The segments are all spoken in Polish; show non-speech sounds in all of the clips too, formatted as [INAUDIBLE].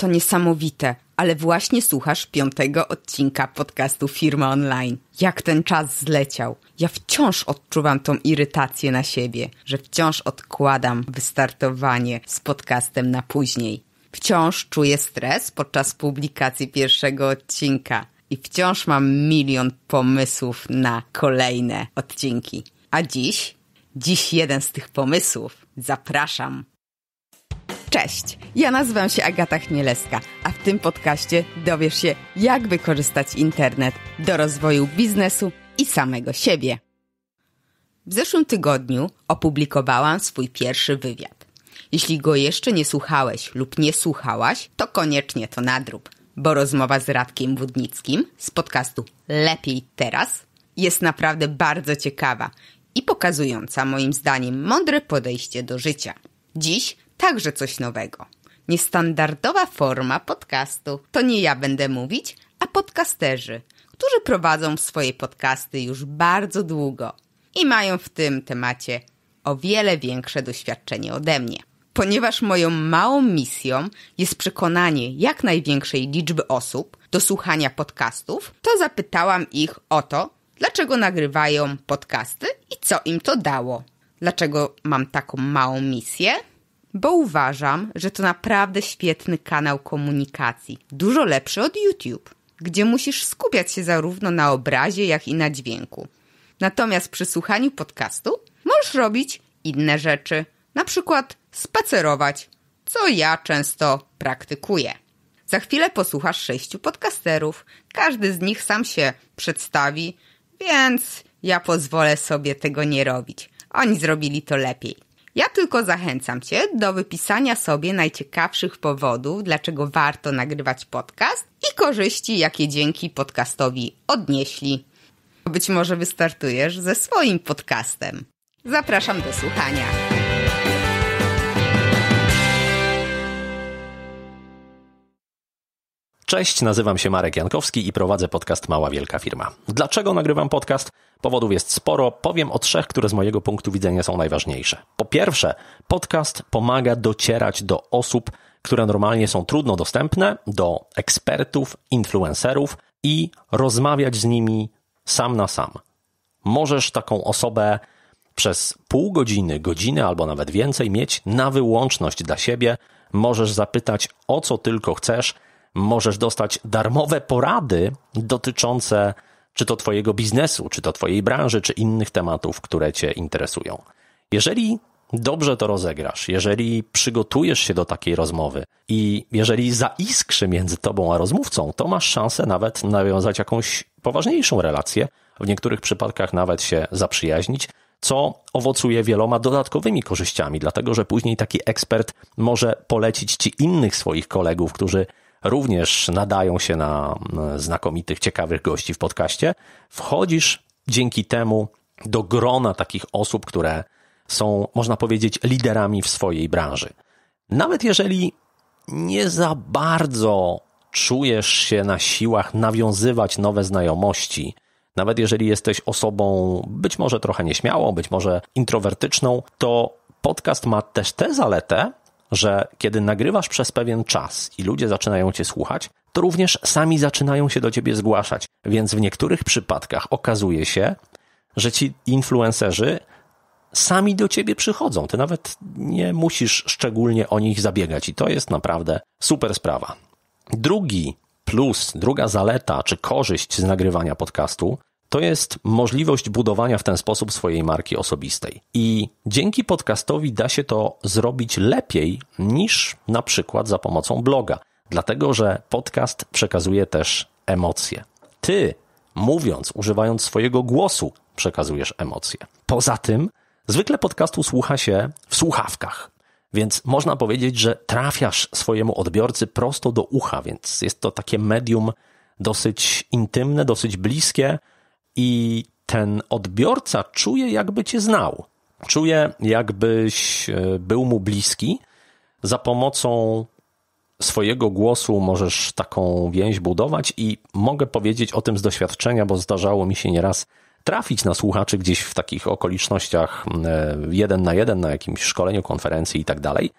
To niesamowite, ale właśnie słuchasz piątego odcinka podcastu firmy Online. Jak ten czas zleciał. Ja wciąż odczuwam tą irytację na siebie, że wciąż odkładam wystartowanie z podcastem na później. Wciąż czuję stres podczas publikacji pierwszego odcinka i wciąż mam milion pomysłów na kolejne odcinki. A dziś, dziś jeden z tych pomysłów zapraszam Cześć, ja nazywam się Agata Chmielewska, a w tym podcaście dowiesz się, jak wykorzystać internet do rozwoju biznesu i samego siebie. W zeszłym tygodniu opublikowałam swój pierwszy wywiad. Jeśli go jeszcze nie słuchałeś lub nie słuchałaś, to koniecznie to nadrób, bo rozmowa z Radkiem Wódnickim z podcastu Lepiej Teraz jest naprawdę bardzo ciekawa i pokazująca moim zdaniem mądre podejście do życia. Dziś także coś nowego. Niestandardowa forma podcastu. To nie ja będę mówić, a podcasterzy, którzy prowadzą swoje podcasty już bardzo długo i mają w tym temacie o wiele większe doświadczenie ode mnie. Ponieważ moją małą misją jest przekonanie jak największej liczby osób do słuchania podcastów, to zapytałam ich o to, dlaczego nagrywają podcasty i co im to dało. Dlaczego mam taką małą misję? bo uważam, że to naprawdę świetny kanał komunikacji, dużo lepszy od YouTube, gdzie musisz skupiać się zarówno na obrazie, jak i na dźwięku. Natomiast przy słuchaniu podcastu możesz robić inne rzeczy, na przykład spacerować, co ja często praktykuję. Za chwilę posłuchasz sześciu podcasterów. Każdy z nich sam się przedstawi, więc ja pozwolę sobie tego nie robić. Oni zrobili to lepiej. Ja tylko zachęcam Cię do wypisania sobie najciekawszych powodów, dlaczego warto nagrywać podcast i korzyści, jakie dzięki podcastowi odnieśli. Być może wystartujesz ze swoim podcastem. Zapraszam do słuchania. Cześć, nazywam się Marek Jankowski i prowadzę podcast Mała Wielka Firma. Dlaczego nagrywam podcast? Powodów jest sporo. Powiem o trzech, które z mojego punktu widzenia są najważniejsze. Po pierwsze, podcast pomaga docierać do osób, które normalnie są trudno dostępne, do ekspertów, influencerów i rozmawiać z nimi sam na sam. Możesz taką osobę przez pół godziny, godzinę albo nawet więcej mieć na wyłączność dla siebie. Możesz zapytać o co tylko chcesz możesz dostać darmowe porady dotyczące czy to Twojego biznesu, czy to Twojej branży, czy innych tematów, które Cię interesują. Jeżeli dobrze to rozegrasz, jeżeli przygotujesz się do takiej rozmowy i jeżeli zaiskrzy między Tobą a rozmówcą, to masz szansę nawet nawiązać jakąś poważniejszą relację, w niektórych przypadkach nawet się zaprzyjaźnić, co owocuje wieloma dodatkowymi korzyściami, dlatego że później taki ekspert może polecić Ci innych swoich kolegów, którzy również nadają się na znakomitych, ciekawych gości w podcaście. Wchodzisz dzięki temu do grona takich osób, które są, można powiedzieć, liderami w swojej branży. Nawet jeżeli nie za bardzo czujesz się na siłach nawiązywać nowe znajomości, nawet jeżeli jesteś osobą być może trochę nieśmiałą, być może introwertyczną, to podcast ma też tę zaletę, że kiedy nagrywasz przez pewien czas i ludzie zaczynają cię słuchać, to również sami zaczynają się do ciebie zgłaszać. Więc w niektórych przypadkach okazuje się, że ci influencerzy sami do ciebie przychodzą. Ty nawet nie musisz szczególnie o nich zabiegać i to jest naprawdę super sprawa. Drugi plus, druga zaleta czy korzyść z nagrywania podcastu to jest możliwość budowania w ten sposób swojej marki osobistej. I dzięki podcastowi da się to zrobić lepiej niż na przykład za pomocą bloga, dlatego że podcast przekazuje też emocje. Ty, mówiąc, używając swojego głosu, przekazujesz emocje. Poza tym, zwykle podcastu słucha się w słuchawkach. Więc można powiedzieć, że trafiasz swojemu odbiorcy prosto do ucha, więc jest to takie medium dosyć intymne, dosyć bliskie, i ten odbiorca czuje, jakby cię znał. Czuje, jakbyś e, był mu bliski. Za pomocą swojego głosu możesz taką więź budować i mogę powiedzieć o tym z doświadczenia, bo zdarzało mi się nieraz trafić na słuchaczy gdzieś w takich okolicznościach e, jeden na jeden na jakimś szkoleniu, konferencji i tak dalej,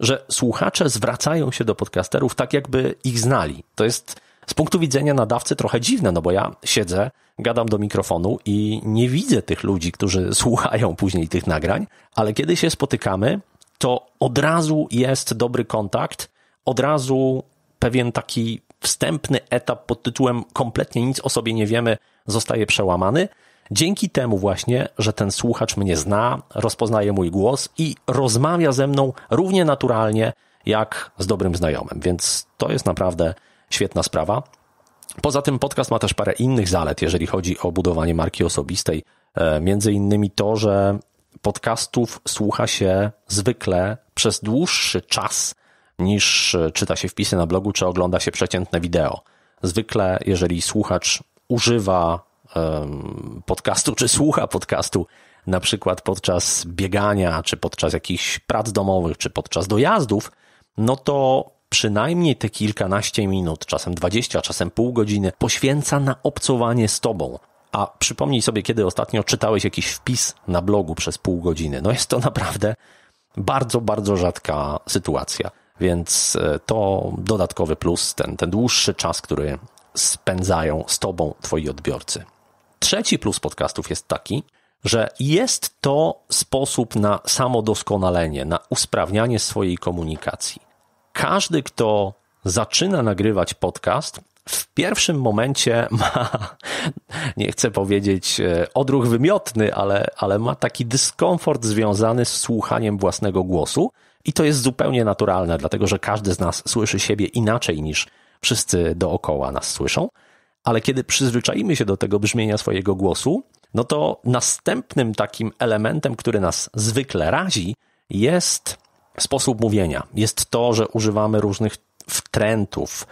że słuchacze zwracają się do podcasterów tak, jakby ich znali. To jest z punktu widzenia nadawcy trochę dziwne, no bo ja siedzę gadam do mikrofonu i nie widzę tych ludzi, którzy [LAUGHS] słuchają później tych nagrań, ale kiedy się spotykamy, to od razu jest dobry kontakt, od razu pewien taki wstępny etap pod tytułem kompletnie nic o sobie nie wiemy zostaje przełamany. Dzięki temu właśnie, że ten słuchacz mnie zna, rozpoznaje mój głos i rozmawia ze mną równie naturalnie jak z dobrym znajomym, więc to jest naprawdę świetna sprawa. Poza tym podcast ma też parę innych zalet, jeżeli chodzi o budowanie marki osobistej. E, między innymi to, że podcastów słucha się zwykle przez dłuższy czas niż e, czyta się wpisy na blogu czy ogląda się przeciętne wideo. Zwykle, jeżeli słuchacz używa podcastu czy słucha podcastu, na przykład podczas biegania, czy podczas jakichś prac domowych, czy podczas dojazdów, no to przynajmniej te kilkanaście minut, czasem dwadzieścia, czasem pół godziny, poświęca na obcowanie z Tobą. A przypomnij sobie, kiedy ostatnio czytałeś jakiś wpis na blogu przez pół godziny. No jest to naprawdę bardzo, bardzo rzadka sytuacja. Więc e, to dodatkowy plus, ten, ten dłuższy czas, który spędzają z Tobą Twoi odbiorcy. Trzeci plus podcastów jest taki, że jest to sposób na samodoskonalenie, na usprawnianie swojej komunikacji każdy, kto zaczyna nagrywać podcast, w pierwszym momencie [LAUGHS] ma, nie chcę powiedzieć e, odruch wymiotny, ale, ale ma taki dyskomfort związany z słuchaniem własnego głosu. I to jest zupełnie naturalne, dlatego że każdy z nas słyszy siebie inaczej niż wszyscy dookoła nas słyszą. Ale kiedy przyzwyczajimy się do tego brzmienia swojego głosu, no to następnym takim elementem, który nas zwykle razi, jest sposób mówienia. Jest to, że używamy różnych wtrętów.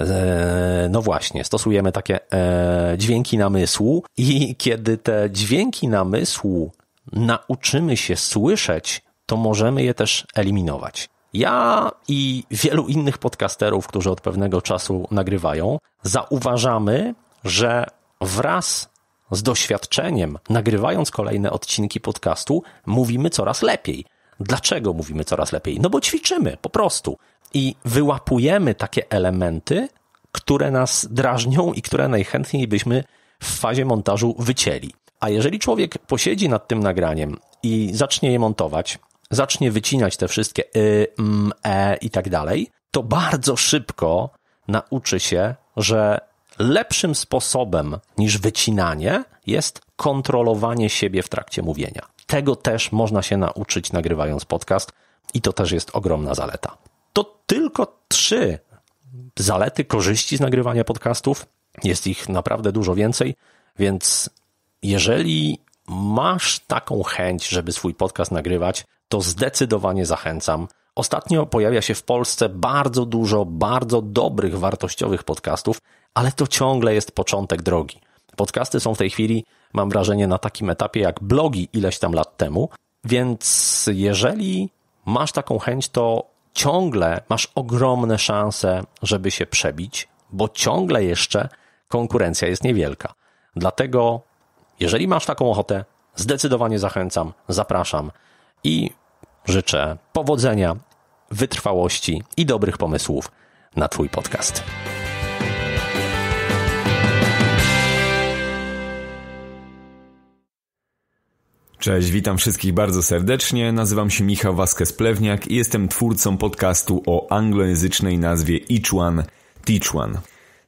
E, no właśnie, stosujemy takie e, dźwięki namysłu, i kiedy te dźwięki namysłu nauczymy się słyszeć, to możemy je też eliminować. Ja i wielu innych podcasterów, którzy od pewnego czasu nagrywają, zauważamy, że wraz z doświadczeniem, nagrywając kolejne odcinki podcastu, mówimy coraz lepiej. Dlaczego mówimy coraz lepiej? No bo ćwiczymy po prostu i wyłapujemy takie elementy, które nas drażnią i które najchętniej byśmy w fazie montażu wycięli. A jeżeli człowiek posiedzi nad tym nagraniem i zacznie je montować, zacznie wycinać te wszystkie y, m, e i tak dalej, to bardzo szybko nauczy się, że lepszym sposobem niż wycinanie jest kontrolowanie siebie w trakcie mówienia. Tego też można się nauczyć nagrywając podcast i to też jest ogromna zaleta. To tylko trzy zalety, korzyści z nagrywania podcastów. Jest ich naprawdę dużo więcej, więc jeżeli masz taką chęć, żeby swój podcast nagrywać, to zdecydowanie zachęcam. Ostatnio pojawia się w Polsce bardzo dużo, bardzo dobrych, wartościowych podcastów, ale to ciągle jest początek drogi. Podcasty są w tej chwili mam wrażenie, na takim etapie jak blogi ileś tam lat temu. Więc jeżeli masz taką chęć, to ciągle masz ogromne szanse, żeby się przebić, bo ciągle jeszcze konkurencja jest niewielka. Dlatego, jeżeli masz taką ochotę, zdecydowanie zachęcam, zapraszam i życzę powodzenia, wytrwałości i dobrych pomysłów na Twój podcast. Cześć, witam wszystkich bardzo serdecznie. Nazywam się Michał Vasquez Plewniak i jestem twórcą podcastu o anglojęzycznej nazwie Each One, Teach One.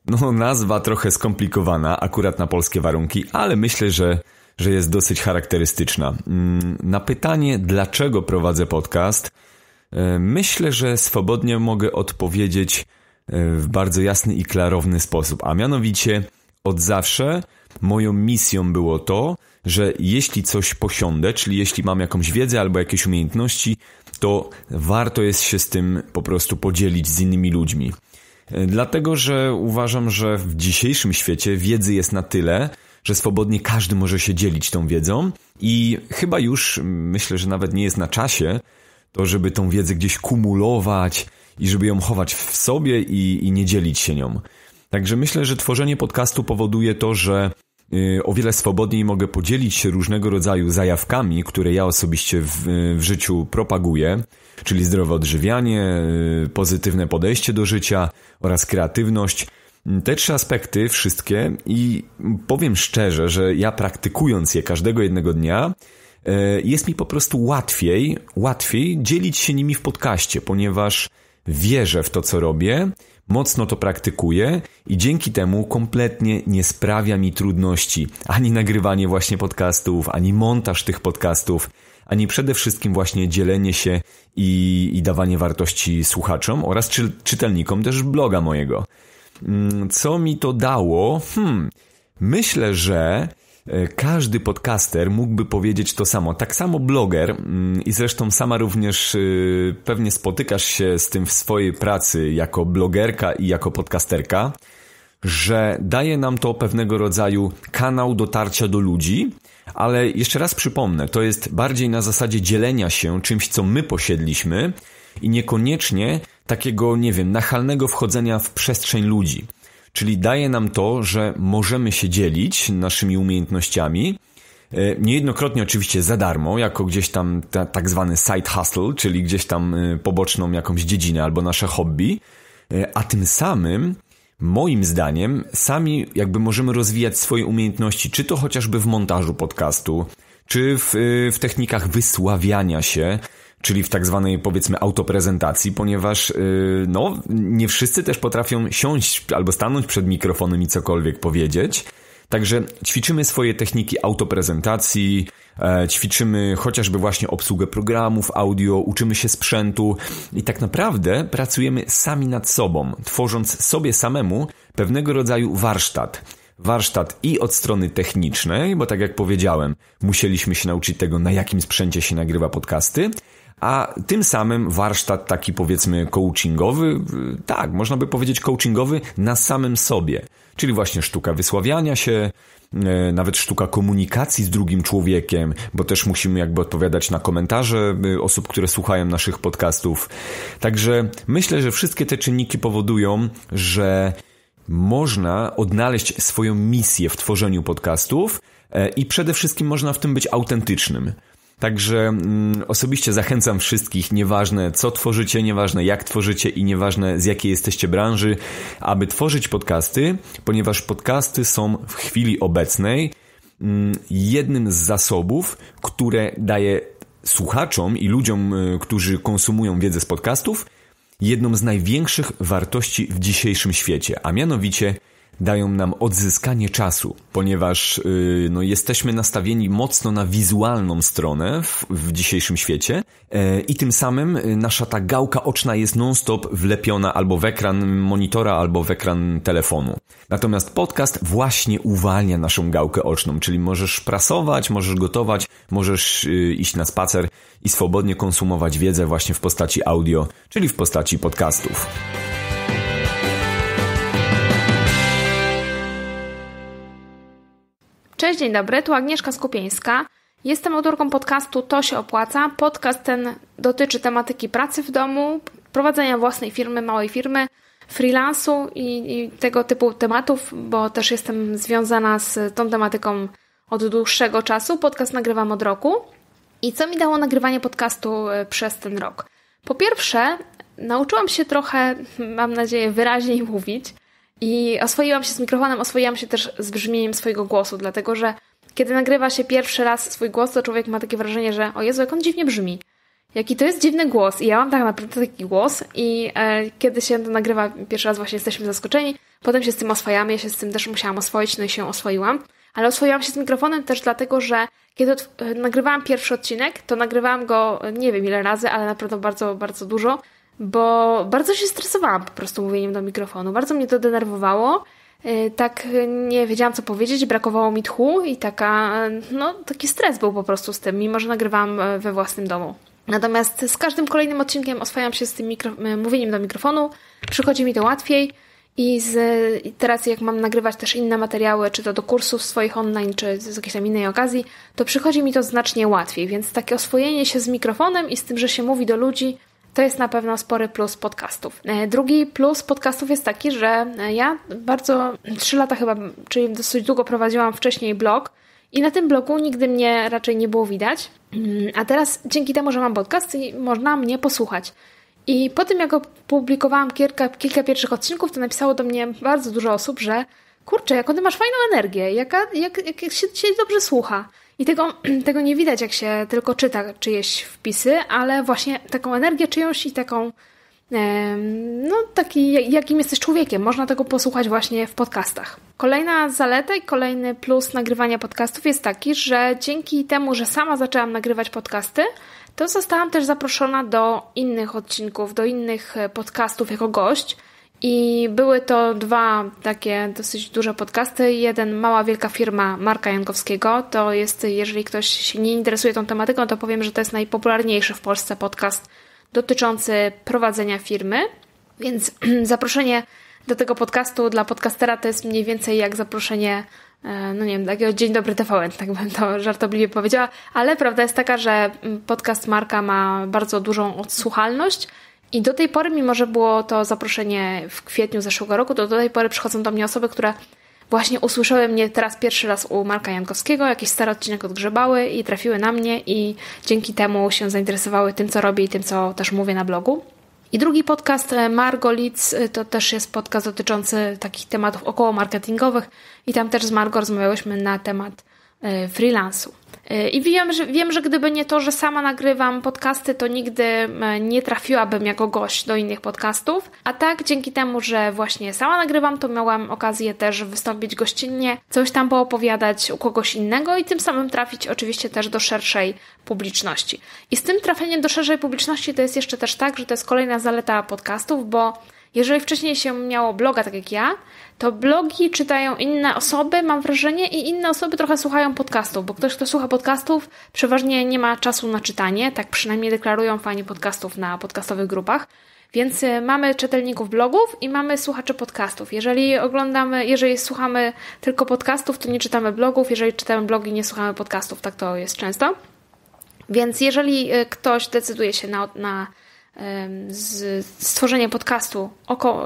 No, nazwa trochę skomplikowana, akurat na polskie warunki, ale myślę, że, że jest dosyć charakterystyczna. Mm, na pytanie, dlaczego prowadzę podcast, e, myślę, że swobodnie mogę odpowiedzieć e, w bardzo jasny i klarowny sposób, a mianowicie od zawsze moją misją było to, że jeśli coś posiądę, czyli jeśli mam jakąś wiedzę albo jakieś umiejętności, to warto jest się z tym po prostu podzielić z innymi ludźmi. E, dlatego, że uważam, że w dzisiejszym świecie wiedzy jest na tyle, że swobodnie każdy może się dzielić tą wiedzą i chyba już myślę, że nawet nie jest na czasie to, żeby tą wiedzę gdzieś kumulować i żeby ją chować w sobie i, i nie dzielić się nią. Także myślę, że tworzenie podcastu powoduje to, że Y, o wiele swobodniej mogę podzielić się różnego rodzaju zajawkami, które ja osobiście w, y, w, życiu propaguję, czyli zdrowe odżywianie, y, pozytywne podejście do życia oraz kreatywność. Te trzy aspekty, wszystkie, i powiem szczerze, że ja praktykując je każdego jednego dnia, jest mi po prostu łatwiej, łatwiej dzielić się nimi w podcaście, ponieważ wierzę w to, co robię Mocno to praktykuję i dzięki temu kompletnie nie sprawia mi trudności ani nagrywanie właśnie podcastów, ani montaż tych podcastów, ani przede wszystkim właśnie dzielenie się i, i dawanie wartości słuchaczom oraz czy, czytelnikom też bloga mojego. Mm, co mi to dało? Hmm, myślę, że E, każdy podcaster mógłby powiedzieć to samo. Tak samo bloger mm, i zresztą sama również e, pewnie spotykasz się z tym w swojej pracy jako blogerka i jako podcasterka, że daje nam to pewnego rodzaju kanał dotarcia do ludzi, ale jeszcze raz przypomnę, to jest bardziej na zasadzie dzielenia się czymś, co my posiedliśmy i niekoniecznie takiego, nie wiem, nachalnego wchodzenia w przestrzeń ludzi. Czyli daje nam to, że możemy się dzielić naszymi umiejętnościami. E, niejednokrotnie oczywiście za darmo, jako gdzieś tam ta, tak zwany side hustle, czyli gdzieś tam e, poboczną jakąś dziedzinę albo nasze hobby, e, a tym samym moim zdaniem sami jakby możemy rozwijać swoje umiejętności, czy to chociażby w montażu podcastu, czy w, w technikach wysławiania się, czyli w tak zwanej powiedzmy autoprezentacji, ponieważ y, no, nie wszyscy też potrafią siąść albo stanąć przed mikrofonem i cokolwiek powiedzieć. Także ćwiczymy swoje techniki autoprezentacji, e, ćwiczymy chociażby właśnie obsługę programów audio, uczymy się sprzętu i tak naprawdę pracujemy sami nad sobą, tworząc sobie samemu pewnego rodzaju warsztat warsztat i od strony technicznej, bo tak jak powiedziałem, musieliśmy się nauczyć tego, na jakim sprzęcie się nagrywa podcasty, a tym samym warsztat taki powiedzmy coachingowy, y, tak, można by powiedzieć coachingowy na samym sobie, czyli właśnie sztuka wysławiania się, y, nawet sztuka komunikacji z drugim człowiekiem, bo też musimy jakby odpowiadać na komentarze y, osób, które słuchają naszych podcastów. Także myślę, że wszystkie te czynniki powodują, że można odnaleźć swoją misję w tworzeniu podcastów i przede wszystkim można w tym być autentycznym. Także mm, osobiście zachęcam wszystkich, nieważne co tworzycie, nieważne jak tworzycie i nieważne z jakiej jesteście branży, aby tworzyć podcasty, ponieważ podcasty są w chwili obecnej mm, jednym z zasobów, które daje słuchaczom i ludziom, y, którzy konsumują wiedzę z podcastów, jedną z największych wartości w dzisiejszym świecie, a mianowicie dają nam odzyskanie czasu, ponieważ yy, no, jesteśmy nastawieni mocno na wizualną stronę w, w dzisiejszym świecie yy, i tym samym y, nasza ta gałka oczna jest non-stop wlepiona albo w ekran monitora, albo w ekran telefonu. Natomiast podcast właśnie uwalnia naszą gałkę oczną, czyli możesz prasować, możesz gotować, możesz yy, iść na spacer i swobodnie konsumować wiedzę właśnie w postaci audio, czyli w postaci podcastów. Cześć, dzień dobry, tu Agnieszka Skupieńska. Jestem autorką podcastu To się opłaca. Podcast ten dotyczy tematyki pracy w domu, prowadzenia własnej firmy, małej firmy, freelansu i, i tego typu tematów, bo też jestem związana z tą tematyką od dłuższego czasu. Podcast nagrywam od roku. I co mi dało nagrywanie podcastu e, przez ten rok? Po pierwsze, nauczyłam się trochę, mam nadzieję, wyraźniej mówić. I oswoiłam się z mikrofonem, oswoiłam się też z brzmieniem swojego głosu, dlatego że kiedy nagrywa się pierwszy raz swój głos, to człowiek ma takie wrażenie, że o Jezu, jak on dziwnie brzmi. Jaki to jest dziwny głos. I ja mam tak naprawdę taki głos i e, kiedy się to nagrywa pierwszy raz, właśnie jesteśmy zaskoczeni. Potem się z tym oswajamy, ja się z tym też musiałam oswoić, no i się oswoiłam. Ale oswoiłam się z mikrofonem też dlatego, że kiedy e, nagrywałam pierwszy odcinek, to nagrywałam go e, nie wiem ile razy, ale naprawdę bardzo, bardzo dużo bo bardzo się stresowałam po prostu mówieniem do mikrofonu. Bardzo mnie to denerwowało. Y, tak y, nie wiedziałam, co powiedzieć, brakowało mi tchu i taka, y, no, taki stres był po prostu z tym, mimo że nagrywałam we własnym domu. Natomiast z każdym kolejnym odcinkiem oswajam się z tym mówieniem do mikrofonu, przychodzi mi to łatwiej i, z, i teraz jak mam nagrywać też inne materiały, czy to do kursów swoich online, czy z jakiejś tam innej okazji, to przychodzi mi to znacznie łatwiej, więc takie oswojenie się z mikrofonem i z tym, że się mówi do ludzi, to jest na pewno spory plus podcastów. E, drugi plus podcastów jest taki, że e, ja bardzo trzy lata chyba, czyli dosyć długo prowadziłam wcześniej blog. I na tym blogu nigdy mnie raczej nie było widać. Mm, a teraz dzięki temu, że mam podcast, można mnie posłuchać. I po tym, jak opublikowałam kilka, kilka pierwszych odcinków, to napisało do mnie bardzo dużo osób, że kurczę, jak ty masz fajną energię, jak, jak, jak się, się dobrze słucha. I tego, [CLEARS THROAT] tego nie widać, jak się tylko czyta czyjeś wpisy, ale właśnie taką energię czyjąś i taką, no taki, jakim jesteś człowiekiem. Można tego posłuchać właśnie w podcastach. Kolejna zaleta i kolejny plus nagrywania podcastów jest taki, że dzięki temu, że sama zaczęłam nagrywać podcasty, to zostałam też zaproszona do innych odcinków, do innych e, podcastów jako gość. I były to dwa takie dosyć duże podcasty. Jeden Mała Wielka Firma Marka Jankowskiego. To jest, jeżeli ktoś się nie interesuje tą tematyką, to powiem, że to jest najpopularniejszy w Polsce podcast dotyczący prowadzenia firmy. Więc [CLEARS THROAT] zaproszenie do tego podcastu dla podcastera to jest mniej więcej jak zaproszenie, e, no nie wiem, takiego Dzień Dobry TVN, tak bym to [LAUGHS] żartobliwie powiedziała, ale prawda jest taka, że podcast Marka ma bardzo dużą odsłuchalność i do tej pory, mimo że było to zaproszenie w kwietniu zeszłego roku, to do tej pory przychodzą do mnie osoby, które właśnie usłyszały mnie teraz pierwszy raz u Marka Jankowskiego, jakiś stary odcinek odgrzebały i trafiły na mnie i dzięki temu się zainteresowały tym, co robię i tym, co też mówię na blogu. I drugi podcast e, Margolic e, to też jest podcast dotyczący takich tematów około marketingowych i tam też z Margo rozmawiałyśmy na temat E, freelansu. E, I wiem że, wiem, że gdyby nie to, że sama nagrywam podcasty, to nigdy e, nie trafiłabym jako gość do innych podcastów. A tak, dzięki temu, że właśnie sama nagrywam, to miałam okazję też wystąpić gościnnie, coś tam poopowiadać u kogoś innego i tym samym trafić oczywiście też do szerszej publiczności. I z tym trafieniem do szerszej publiczności to jest jeszcze też tak, że to jest kolejna zaleta podcastów, bo jeżeli wcześniej się miało bloga, tak jak ja, to blogi czytają inne osoby, mam wrażenie, i inne osoby trochę słuchają podcastów, bo ktoś, kto słucha podcastów, przeważnie nie ma czasu na czytanie, tak przynajmniej deklarują fani podcastów na podcastowych grupach. Więc y, mamy czytelników blogów i mamy słuchaczy podcastów. Jeżeli oglądamy, jeżeli słuchamy tylko podcastów, to nie czytamy blogów, jeżeli czytamy blogi, nie słuchamy podcastów, tak to jest często. Więc jeżeli y, ktoś decyduje się na, na stworzenie podcastu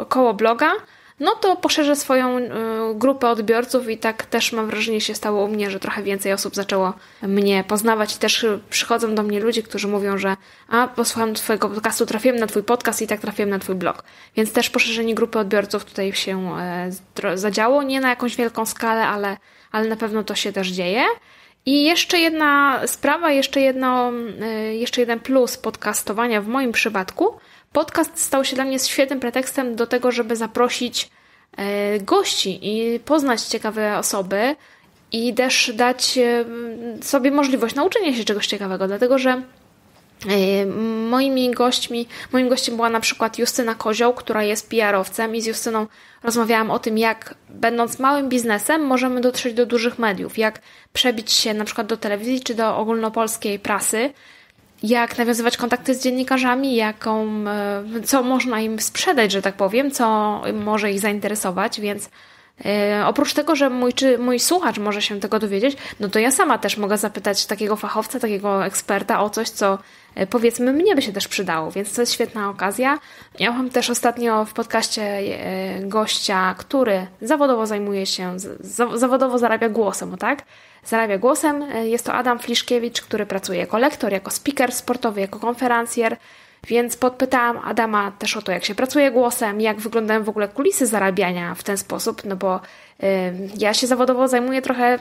około bloga, no to poszerzę swoją y, grupę odbiorców i tak też mam wrażenie się stało u mnie, że trochę więcej osób zaczęło mnie poznawać i też przychodzą do mnie ludzie, którzy mówią, że a posłuchałem twojego podcastu, trafiłem na twój podcast i tak trafiłem na twój blog. Więc też poszerzenie grupy odbiorców tutaj się e, zadziało, nie na jakąś wielką skalę, ale, ale na pewno to się też dzieje. I jeszcze jedna sprawa, jeszcze, jedno, e, jeszcze jeden plus podcastowania w moim przypadku – Podcast stał się dla mnie świetnym pretekstem do tego, żeby zaprosić e, gości i poznać ciekawe osoby i też dać e, sobie możliwość nauczenia się czegoś ciekawego, dlatego że e, moimi gośćmi, moim gościem była na przykład Justyna Kozioł, która jest PR-owcem i z Justyną rozmawiałam o tym, jak będąc małym biznesem możemy dotrzeć do dużych mediów, jak przebić się na przykład do telewizji czy do ogólnopolskiej prasy, jak nawiązywać kontakty z dziennikarzami, jaką, e, co można im sprzedać, że tak powiem, co może ich zainteresować, więc e, oprócz tego, że mój, czy, mój słuchacz może się tego dowiedzieć, no to ja sama też mogę zapytać takiego fachowca, takiego eksperta o coś, co E, powiedzmy mnie by się też przydało, więc to jest świetna okazja. Ja mam też ostatnio w podcaście e, gościa, który zawodowo zajmuje się, zawodowo zarabia głosem, o tak? Zarabia głosem. E, jest to Adam Fliszkiewicz, który pracuje jako lektor, jako speaker sportowy, jako konferencjer. Więc podpytałam Adama też o to, jak się pracuje głosem, jak wyglądają w ogóle kulisy zarabiania w ten sposób, no bo y, ja się zawodowo zajmuję trochę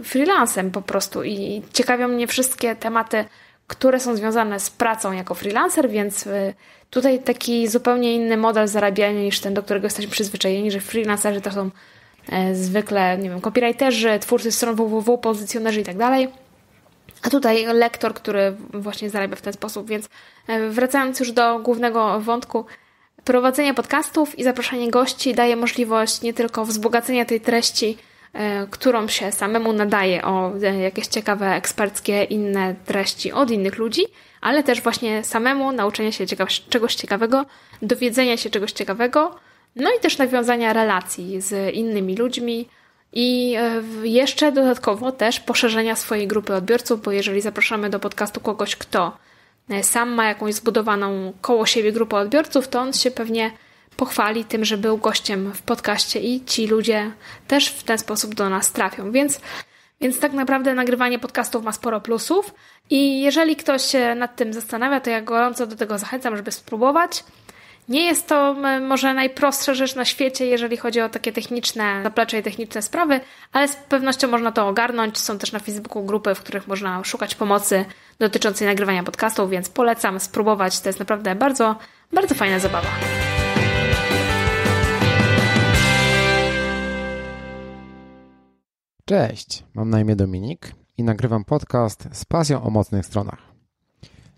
y, freelancem po prostu i ciekawią mnie wszystkie tematy które są związane z pracą jako freelancer, więc y, tutaj taki zupełnie inny model zarabiania niż ten, do którego jesteśmy przyzwyczajeni, że freelancerzy to są e, zwykle, nie wiem, copywriterzy, twórcy stron www, pozycjonerzy i tak dalej. A tutaj lektor, który właśnie zarabia w ten sposób, więc e, wracając już do głównego wątku, prowadzenie podcastów i zapraszanie gości daje możliwość nie tylko wzbogacenia tej treści, E, którą się samemu nadaje o e, jakieś ciekawe, eksperckie, inne treści od innych ludzi, ale też właśnie samemu nauczenia się ciekaw czegoś ciekawego, dowiedzenia się czegoś ciekawego, no i też nawiązania relacji z innymi ludźmi i e, jeszcze dodatkowo też poszerzenia swojej grupy odbiorców, bo jeżeli zapraszamy do podcastu kogoś, kto sam ma jakąś zbudowaną koło siebie grupę odbiorców, to on się pewnie pochwali tym, że był gościem w podcaście i ci ludzie też w ten sposób do nas trafią. Więc, więc tak naprawdę nagrywanie podcastów ma sporo plusów i jeżeli ktoś się nad tym zastanawia, to ja gorąco do tego zachęcam, żeby spróbować. Nie jest to może najprostsza rzecz na świecie, jeżeli chodzi o takie techniczne zaplecze i techniczne sprawy, ale z pewnością można to ogarnąć. Są też na Facebooku grupy, w których można szukać pomocy dotyczącej nagrywania podcastów, więc polecam spróbować. To jest naprawdę bardzo, bardzo fajna zabawa. Cześć, mam na imię Dominik i nagrywam podcast z pasją o mocnych stronach.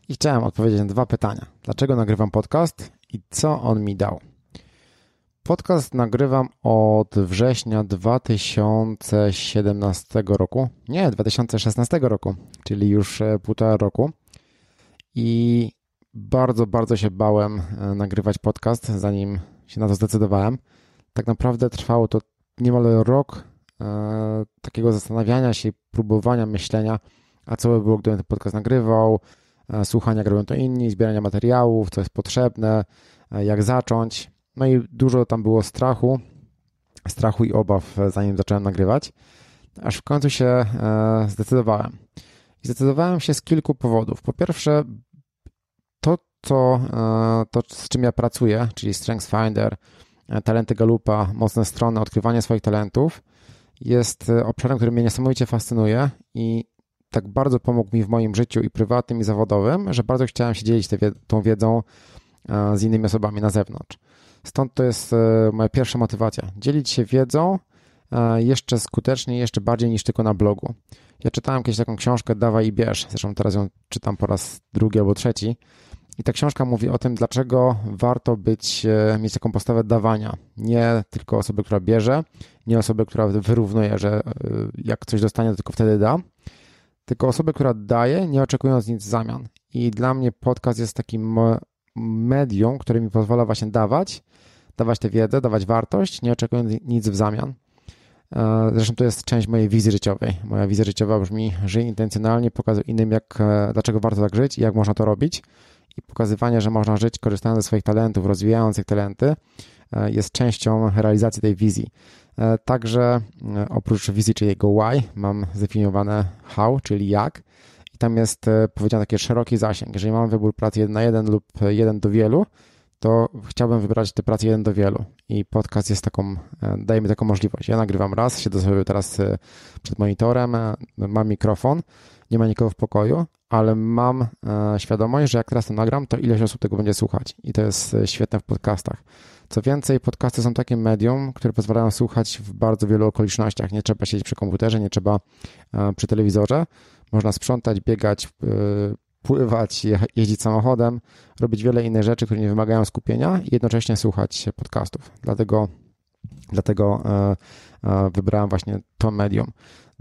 I chciałem odpowiedzieć na dwa pytania. Dlaczego nagrywam podcast i co on mi dał? Podcast nagrywam od września 2017 roku. Nie, 2016 roku, czyli już e, półtora roku. I bardzo, bardzo się bałem e, nagrywać podcast, zanim się na to zdecydowałem. Tak naprawdę trwało to niemal rok E, takiego zastanawiania się, próbowania myślenia, a co by było, gdybym ten podcast nagrywał, e, słuchania, jak to inni, zbierania materiałów, co jest potrzebne, e, jak zacząć. No i dużo tam było strachu, strachu i obaw, zanim zacząłem nagrywać, aż w końcu się zdecydowałem. I zdecydowałem się z kilku powodów. Po pierwsze, to, co, to z czym ja pracuję, czyli Strengths Finder, talenty Galupa, mocne strony, odkrywanie swoich talentów, jest e, obszarem, który mnie niesamowicie fascynuje i tak bardzo pomógł mi w moim życiu i prywatnym, i zawodowym, że bardzo chciałem się dzielić tą wiedzą e, z innymi osobami na zewnątrz. Stąd to jest e, moja pierwsza motywacja. Dzielić się wiedzą jeszcze skuteczniej, jeszcze bardziej niż tylko na blogu. Ja czytałem kiedyś taką książkę Dawaj i bierz, zresztą teraz ją czytam po raz drugi albo trzeci i ta książka mówi o tym, dlaczego warto być, e, mieć taką postawę dawania. Nie tylko osoby, która bierze, nie osoby, która wyrównuje, że e, jak coś dostanie, to tylko wtedy da, tylko osoby, która daje, nie oczekując nic w zamian. I dla mnie podcast jest takim medium, które mi pozwala właśnie dawać, dawać tę wiedzę, dawać wartość, nie oczekując nic w zamian. E, zresztą to jest część mojej wizji życiowej. Moja wizja życiowa brzmi: żyj intencjonalnie, pokazuj innym, jak, dlaczego warto tak żyć i jak można to robić i pokazywanie, że można żyć korzystając ze swoich talentów, rozwijając ich talenty, e, jest częścią realizacji tej wizji. E, także e, oprócz wizji, czyli jego why, mam zdefiniowane how, czyli jak. I tam jest powiedziane taki szeroki zasięg. Jeżeli mam wybór pracy 1 na 1 lub 1 do wielu, to chciałbym wybrać tę pracę 1 do wielu. I podcast jest taką, daje mi taką możliwość. Ja nagrywam raz, siedzę sobie teraz przed monitorem, mam mikrofon nie ma nikogo w pokoju, ale mam e, świadomość, że jak teraz to nagram, to ileś osób tego będzie słuchać. I to jest e, świetne w podcastach. Co więcej, podcasty są takim medium, które pozwalają słuchać w bardzo wielu okolicznościach. Nie trzeba siedzieć przy komputerze, nie trzeba e, przy telewizorze. Można sprzątać, biegać, pływać, jeździć samochodem, robić wiele innych rzeczy, które nie wymagają skupienia i jednocześnie słuchać podcastów. Dlatego, dlatego wybrałem właśnie to medium.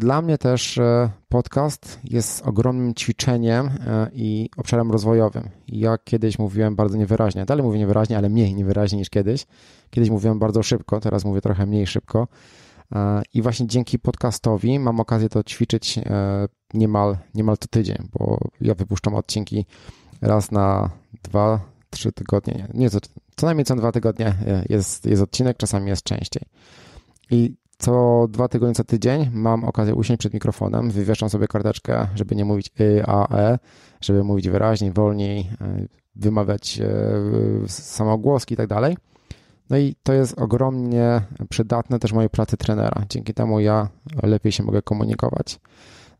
Dla mnie też e, podcast jest ogromnym ćwiczeniem e, i obszarem rozwojowym. Ja kiedyś mówiłem bardzo niewyraźnie, dalej mówię niewyraźnie, ale mniej niewyraźnie niż kiedyś. Kiedyś mówiłem bardzo szybko, teraz mówię trochę mniej szybko. E, I właśnie dzięki podcastowi mam okazję to ćwiczyć niemal, niemal co tydzień, bo ja wypuszczam odcinki raz na dwa, trzy tygodnie. Nie, co, co najmniej co dwa tygodnie jest, jest odcinek, czasami jest częściej. I co dwa tygodnie, co tydzień mam okazję usiąść przed mikrofonem, wywieszam sobie karteczkę, żeby nie mówić y, a, e, żeby mówić wyraźniej, wolniej, y, wymawiać y, samogłoski i tak dalej. No i to jest ogromnie przydatne też mojej pracy trenera. Dzięki temu ja lepiej się mogę komunikować.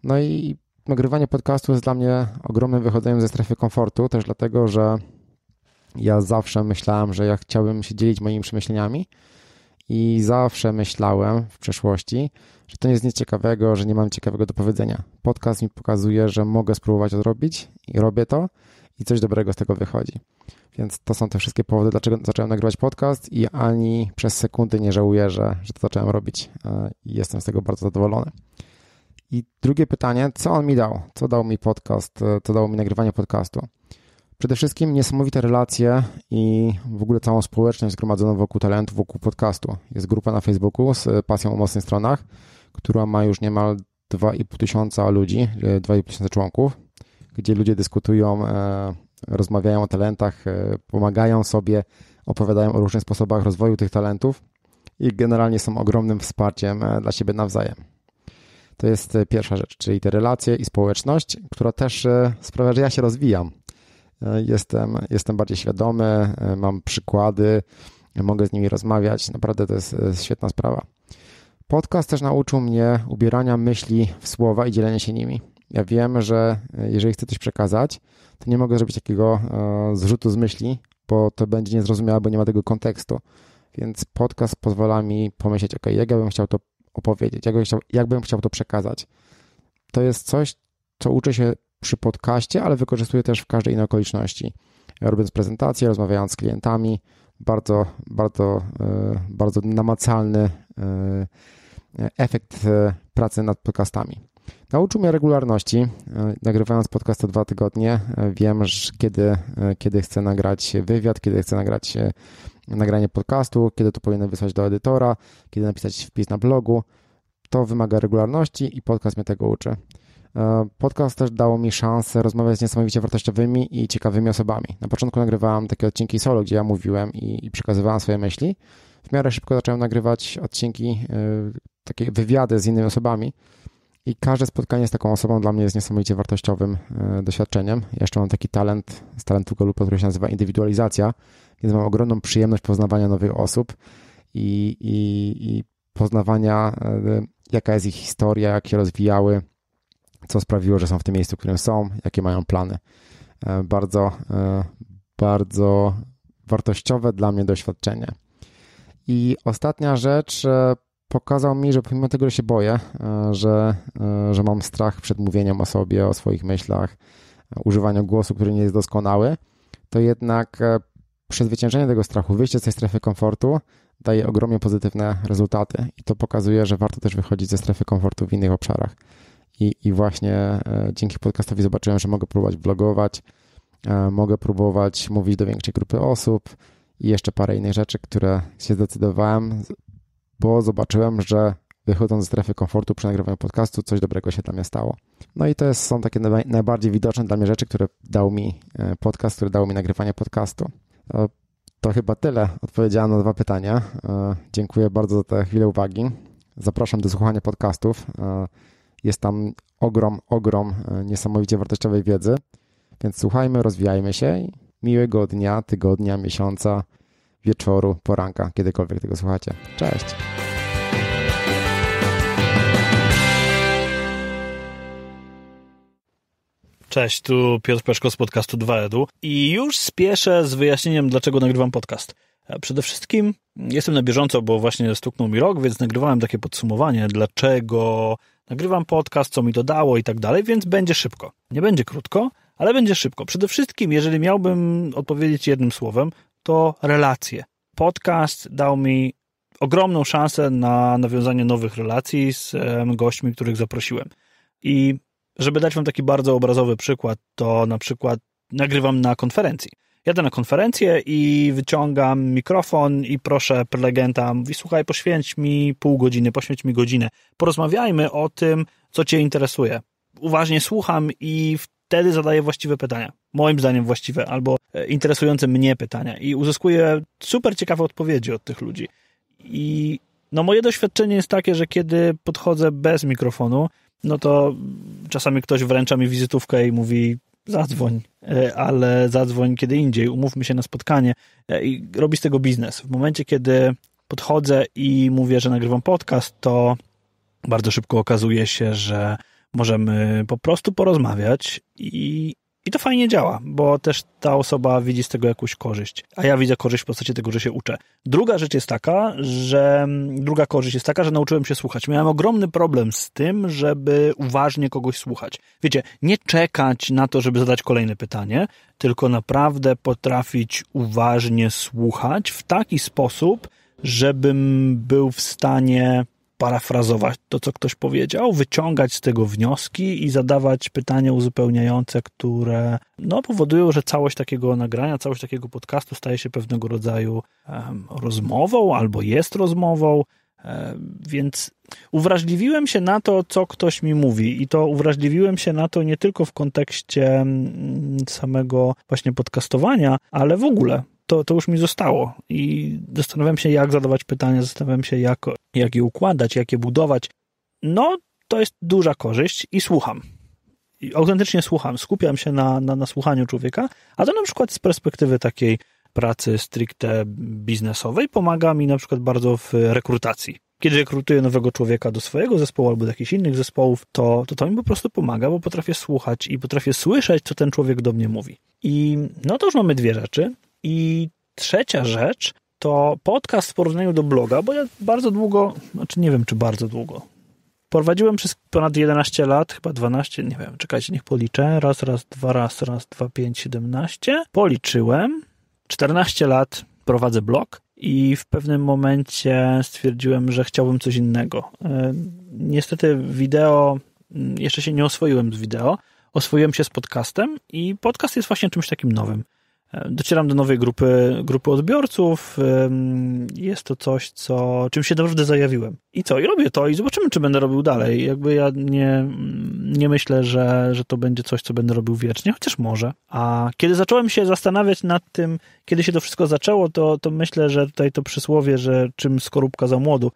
No i nagrywanie podcastu jest dla mnie ogromnym wychodzeniem ze strefy komfortu, też dlatego, że ja zawsze myślałem, że ja chciałbym się dzielić moimi przemyśleniami, i zawsze myślałem w przeszłości, że to nie jest nic ciekawego, że nie mam ciekawego do powiedzenia. Podcast mi pokazuje, że mogę spróbować odrobić i robię to i coś dobrego z tego wychodzi. Więc to są te wszystkie powody, dlaczego zacząłem nagrywać podcast i ani przez sekundy nie żałuję, że, że to zacząłem robić e, jestem z tego bardzo zadowolony. I drugie pytanie, co on mi dał? Co dał mi podcast, e, co dało mi nagrywanie podcastu? Przede wszystkim niesamowite relacje i w ogóle całą społeczność zgromadzoną wokół talentu, wokół podcastu. Jest grupa na Facebooku z pasją o mocnych stronach, która ma już niemal 2,5 tysiąca ludzi, 2,5 e, tysiąca członków, gdzie ludzie dyskutują, e, rozmawiają o talentach, e, pomagają sobie, opowiadają o różnych sposobach rozwoju tych talentów i generalnie są ogromnym wsparciem dla siebie nawzajem. To jest pierwsza rzecz, czyli te relacje i społeczność, która też sprawia, że ja się rozwijam jestem, jestem bardziej świadomy, mam przykłady, mogę z nimi rozmawiać. Naprawdę to jest świetna sprawa. Podcast też nauczył mnie ubierania myśli w słowa i dzielenia się nimi. Ja wiem, że jeżeli chcę coś przekazać, to nie mogę zrobić takiego e, zrzutu z myśli, bo to będzie niezrozumiałe, bo nie ma tego kontekstu. Więc podcast pozwala mi pomyśleć, ok, jak ja bym chciał to opowiedzieć, jak bym chciał, jak bym chciał to przekazać. To jest coś, co uczę się przy podcaście, ale wykorzystuję też w każdej innej okoliczności. Robiąc prezentacje, rozmawiając z klientami, bardzo, bardzo, e, bardzo namacalny e, efekt e, pracy nad podcastami. Nauczył mnie regularności. Nagrywając podcast co dwa tygodnie, wiem, że kiedy, kiedy chcę nagrać wywiad, kiedy chcę nagrać nagranie podcastu, kiedy to powinien wysłać do edytora, kiedy napisać wpis na blogu. To wymaga regularności i podcast mnie tego uczy. E, podcast też dał mi szansę rozmawiać z niesamowicie wartościowymi i ciekawymi osobami. Na początku nagrywałem takie odcinki solo, gdzie ja mówiłem i, i przekazywałem swoje myśli. W miarę szybko zacząłem nagrywać odcinki, e, takie wywiady z innymi osobami. I każde spotkanie z taką osobą dla mnie jest niesamowicie wartościowym e, doświadczeniem. Ja jeszcze mam taki talent z talentu Golupa, który się nazywa indywidualizacja, więc mam ogromną przyjemność poznawania nowych osób i, i, i poznawania, jaka jest ich historia, jak się rozwijały, co sprawiło, że są w tym miejscu, w którym są, jakie mają plany. E, bardzo, e, bardzo wartościowe dla mnie doświadczenie. I ostatnia rzecz, e, pokazał mi, że pomimo tego, że się boję, że, że mam strach przed mówieniem o sobie, o swoich myślach, używaniu głosu, który nie jest doskonały, to jednak przezwyciężenie tego strachu, wyjście z tej strefy komfortu daje ogromnie pozytywne rezultaty i to pokazuje, że warto też wychodzić ze strefy komfortu w innych obszarach. I, i właśnie e, dzięki podcastowi zobaczyłem, że mogę próbować blogować, e, mogę próbować mówić do większej grupy osób i jeszcze parę innych rzeczy, które się zdecydowałem, bo zobaczyłem, że wychodząc z strefy komfortu przy nagrywaniu podcastu, coś dobrego się dla mnie stało. No i to jest, są takie najbardziej widoczne dla mnie rzeczy, które dał mi e, podcast, które dało mi nagrywanie podcastu. To, chyba tyle. Odpowiedziałem na dwa pytania. Dziękuję bardzo za tę chwilę uwagi. Zapraszam do słuchania podcastów. Jest tam ogrom, ogrom e, niesamowicie wartościowej wiedzy. Więc słuchajmy, rozwijajmy się i miłego dnia, tygodnia, miesiąca, wieczoru, poranka, kiedykolwiek tego słuchacie. Cześć! Cześć, tu Piotr Peszko z podcastu 2EDU i już spieszę z wyjaśnieniem, dlaczego nagrywam podcast. E, przede wszystkim jestem na bieżąco, bo właśnie stuknął mi rok, więc nagrywałem takie podsumowanie, dlaczego nagrywam podcast, co mi dodało i tak dalej, więc będzie szybko. Nie będzie krótko, ale będzie szybko. Przede wszystkim, jeżeli miałbym odpowiedzieć jednym słowem, to relacje. Podcast dał mi ogromną szansę na nawiązanie nowych relacji z gośćmi, których zaprosiłem. I żeby dać Wam taki bardzo obrazowy przykład, to na przykład nagrywam na konferencji jadę na konferencję i wyciągam mikrofon i proszę prelegenta, mówi, słuchaj, poświęć mi pół godziny, poświęć mi godzinę. Porozmawiajmy o tym, co cię interesuje. Uważnie słucham i wtedy zadaję właściwe pytania. Moim zdaniem właściwe albo e, interesujące mnie pytania i uzyskuję super ciekawe odpowiedzi od tych ludzi. I no moje doświadczenie jest takie, że kiedy podchodzę bez mikrofonu, no to czasami ktoś wręcza mi wizytówkę i mówi zadzwoń, e, ale zadzwoń kiedy indziej, umówmy się na spotkanie e, i robi z tego biznes. W momencie, kiedy podchodzę i mówię, że nagrywam podcast, to bardzo szybko okazuje się, że możemy po prostu porozmawiać i i to fajnie działa, bo też ta osoba widzi z tego jakąś korzyść. A ja widzę korzyść w postaci tego, że się uczę. Druga rzecz jest taka, że mm, druga korzyść jest taka, że nauczyłem się słuchać. Miałem ogromny problem z tym, żeby uważnie kogoś słuchać. Wiecie, nie czekać na to, żeby zadać kolejne pytanie, tylko naprawdę potrafić uważnie słuchać w taki sposób, żebym był w stanie parafrazować to, co ktoś powiedział, wyciągać z tego wnioski i zadawać pytania uzupełniające, które no, powodują, że całość takiego nagrania, całość takiego podcastu staje się pewnego rodzaju um, rozmową albo jest rozmową. E, więc uwrażliwiłem się na to, co ktoś mi mówi, i to uwrażliwiłem się na to nie tylko w kontekście mm, samego właśnie podcastowania, ale w ogóle to, to już mi zostało. I zastanawiam się, jak zadawać pytania, zastanawiam się, jak, jak je układać, jak je budować. No, to jest duża korzyść i słucham. I autentycznie słucham, skupiam się na, na, na słuchaniu człowieka, a to na przykład z perspektywy takiej pracy stricte biznesowej pomaga mi na przykład bardzo w rekrutacji. Kiedy rekrutuję nowego człowieka do swojego zespołu albo do jakichś innych zespołów, to, to to mi po prostu pomaga, bo potrafię słuchać i potrafię słyszeć, co ten człowiek do mnie mówi. I no to już mamy dwie rzeczy. I trzecia rzecz to podcast w porównaniu do bloga, bo ja bardzo długo, znaczy nie wiem czy bardzo długo, prowadziłem przez ponad 11 lat, chyba 12, nie wiem, czekajcie, niech policzę, raz, raz, dwa, raz, raz, dwa, pięć, siedemnaście, policzyłem, 14 lat prowadzę blog i w pewnym momencie stwierdziłem, że chciałbym coś innego. E, niestety wideo, mm, jeszcze się nie oswoiłem z wideo, oswoiłem się z podcastem i podcast jest właśnie czymś takim nowym. Docieram do nowej grupy, grupy odbiorców. Jest to coś, co, czym się naprawdę zajawiłem. I co? I robię to i zobaczymy, czy będę robił dalej. Jakby ja nie, nie myślę, że, że to będzie coś, co będę robił wiecznie, chociaż może. A kiedy zacząłem się zastanawiać nad tym, kiedy się to wszystko zaczęło, to, to myślę, że tutaj to przysłowie, że czym skorupka za młodu.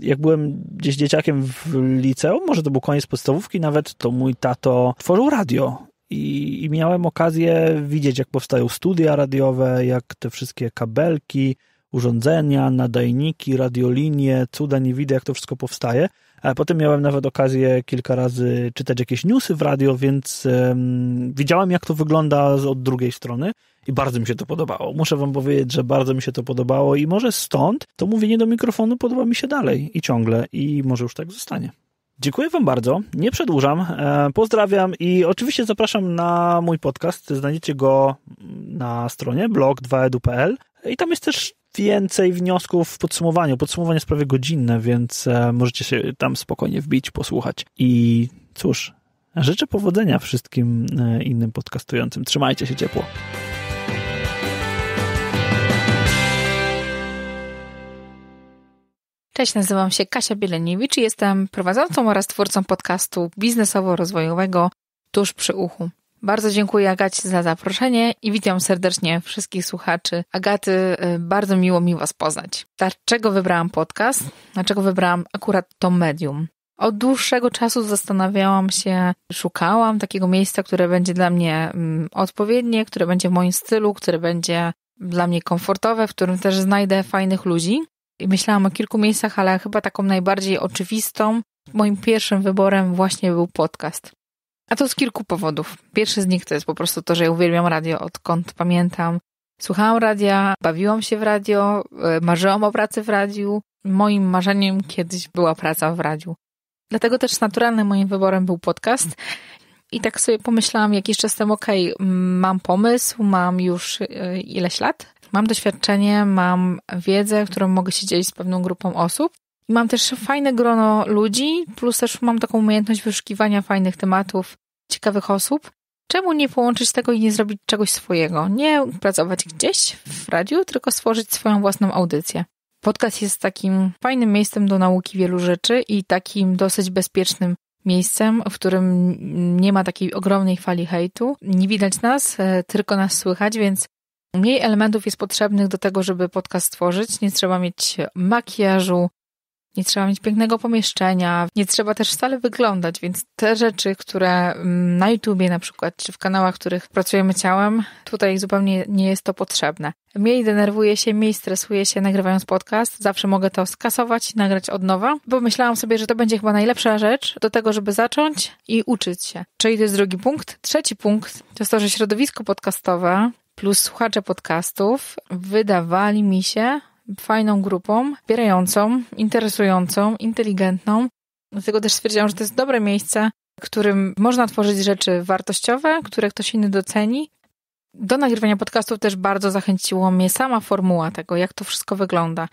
Jak byłem gdzieś dzieciakiem w liceum, może to był koniec podstawówki nawet, to mój tato tworzył radio i, i miałem okazję widzieć, jak powstają studia radiowe, jak te wszystkie kabelki, urządzenia, nadajniki, radiolinie, cuda nie widzę, jak to wszystko powstaje. A potem miałem nawet okazję kilka razy czytać jakieś newsy w radio, więc um, widziałem, jak to wygląda z, od drugiej strony i bardzo mi się to podobało. Muszę wam powiedzieć, że bardzo mi się to podobało i może stąd to mówienie do mikrofonu podoba mi się dalej i ciągle i może już tak zostanie. Dziękuję Wam bardzo. Nie przedłużam. E, pozdrawiam i oczywiście zapraszam na mój podcast. Znajdziecie go na stronie blog2edu.pl i tam jest też więcej wniosków w podsumowaniu. Podsumowanie jest prawie godzinne, więc e, możecie się tam spokojnie wbić, posłuchać. I cóż, życzę powodzenia wszystkim e, innym podcastującym. Trzymajcie się ciepło. Cześć, nazywam się Kasia Bieleniewicz i jestem prowadzącą oraz twórcą podcastu biznesowo-rozwojowego Tuż przy uchu. Bardzo dziękuję Agacie za zaproszenie i witam serdecznie wszystkich słuchaczy. Agaty, y, bardzo miło mi Was poznać. Dlaczego wybrałam podcast? Dlaczego wybrałam akurat to medium? Od dłuższego czasu zastanawiałam się, szukałam takiego miejsca, które będzie dla mnie mm, odpowiednie, które będzie w moim stylu, które będzie dla mnie komfortowe, w którym też znajdę fajnych ludzi myślałam o kilku miejscach, ale chyba taką najbardziej oczywistą, moim pierwszym wyborem właśnie był podcast. A to z kilku powodów. Pierwszy z nich to jest po prostu to, że ja uwielbiam radio, odkąd pamiętam. Słuchałam radia, bawiłam się w radio, e, marzyłam o pracy w radiu. Moim marzeniem kiedyś była praca w radiu. Dlatego też naturalnym moim wyborem był podcast. I tak sobie pomyślałam jakiś czas temu, okej, okay, mm, mam pomysł, mam już e, ileś lat, Mam doświadczenie, mam wiedzę, którą mogę się dzielić z pewną grupą osób. I mam też fajne grono ludzi, plus też mam taką umiejętność wyszukiwania fajnych tematów, ciekawych osób. Czemu nie połączyć tego i nie zrobić czegoś swojego? Nie pracować gdzieś w radiu, tylko stworzyć swoją własną audycję. Podcast jest takim fajnym miejscem do nauki wielu rzeczy i takim dosyć bezpiecznym miejscem, w którym nie ma takiej ogromnej fali hejtu. Nie widać nas, e, tylko nas słychać, więc Mniej elementów jest potrzebnych do tego, żeby podcast stworzyć. Nie trzeba mieć makijażu, nie trzeba mieć pięknego pomieszczenia, nie trzeba też wcale wyglądać, więc te rzeczy, które mm, na YouTubie na przykład, czy w kanałach, w których pracujemy ciałem, tutaj zupełnie nie jest to potrzebne. Mniej denerwuję się, mniej stresuję się nagrywając podcast. Zawsze mogę to skasować i nagrać od nowa, bo myślałam sobie, że to będzie chyba najlepsza rzecz do tego, żeby zacząć i uczyć się. Czyli to jest drugi punkt. Trzeci punkt to jest to, że środowisko podcastowe plus słuchacze podcastów wydawali mi się fajną grupą, wspierającą, interesującą, inteligentną. Dlatego też stwierdziłam, że to jest dobre miejsce, w którym można tworzyć rzeczy wartościowe, które ktoś inny doceni. Do nagrywania podcastów też bardzo zachęciło mnie sama formuła tego, jak to wszystko wygląda.